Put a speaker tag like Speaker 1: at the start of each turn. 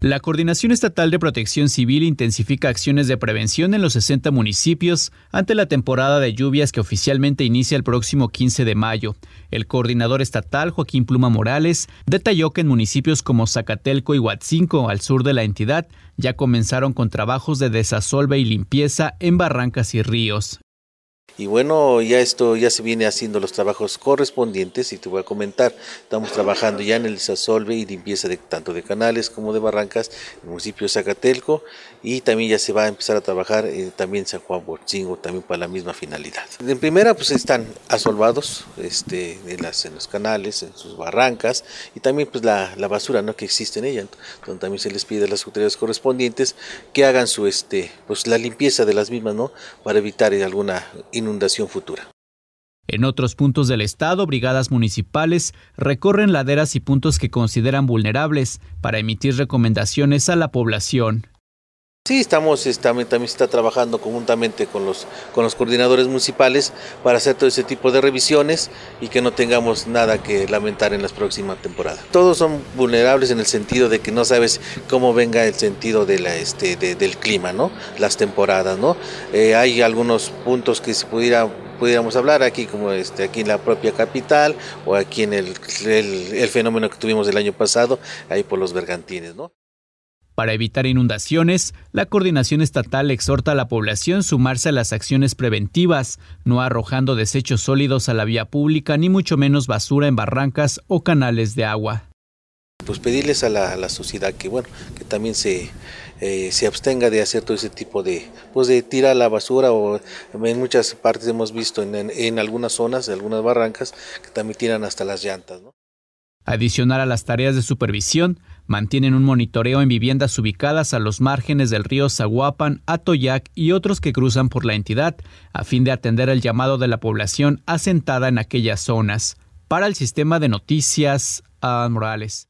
Speaker 1: La Coordinación Estatal de Protección Civil intensifica acciones de prevención en los 60 municipios ante la temporada de lluvias que oficialmente inicia el próximo 15 de mayo. El coordinador estatal Joaquín Pluma Morales detalló que en municipios como Zacatelco y Huatzinco, al sur de la entidad, ya comenzaron con trabajos de desasolve y limpieza en barrancas y ríos.
Speaker 2: Y bueno, ya esto ya se viene haciendo los trabajos correspondientes y te voy a comentar. Estamos trabajando ya en el desasolve y limpieza de tanto de canales como de barrancas en el municipio de Zacatelco y también ya se va a empezar a trabajar también San Juan Borchingo también para la misma finalidad. En primera pues están asolvados este en los canales, en sus barrancas y también pues la, basura ¿no? que existe en ella, donde también se les pide a las autoridades correspondientes que hagan su este pues la limpieza de las mismas, ¿no? para evitar alguna inundación futura.
Speaker 1: En otros puntos del estado, brigadas municipales recorren laderas y puntos que consideran vulnerables para emitir recomendaciones a la población.
Speaker 2: Sí, estamos, también, también está trabajando conjuntamente con los, con los coordinadores municipales para hacer todo ese tipo de revisiones y que no tengamos nada que lamentar en las próximas temporadas. Todos son vulnerables en el sentido de que no sabes cómo venga el sentido de la, este, del clima, ¿no? Las temporadas, ¿no? Eh, hay algunos puntos que se pudiera pudiéramos hablar aquí como este aquí en la propia capital o aquí en el, fenómeno que tuvimos el año pasado ahí por los bergantines, ¿no?
Speaker 1: Para evitar inundaciones, la coordinación estatal exhorta a la población sumarse a las acciones preventivas, no arrojando desechos sólidos a la vía pública ni mucho menos basura en barrancas o canales de agua.
Speaker 2: Pues pedirles a la, sociedad que bueno, que también se, eh, se abstenga de hacer todo ese tipo de, pues de tirar la basura o en muchas partes hemos visto en, algunas zonas, en algunas barrancas, que también tiran hasta las llantas. ¿no?
Speaker 1: Adicional a las tareas de supervisión, Mantienen un monitoreo en viviendas ubicadas a los márgenes del río Zaguapan, Atoyac y otros que cruzan por la entidad, a fin de atender el llamado de la población asentada en aquellas zonas. Para el sistema de noticias, Morales.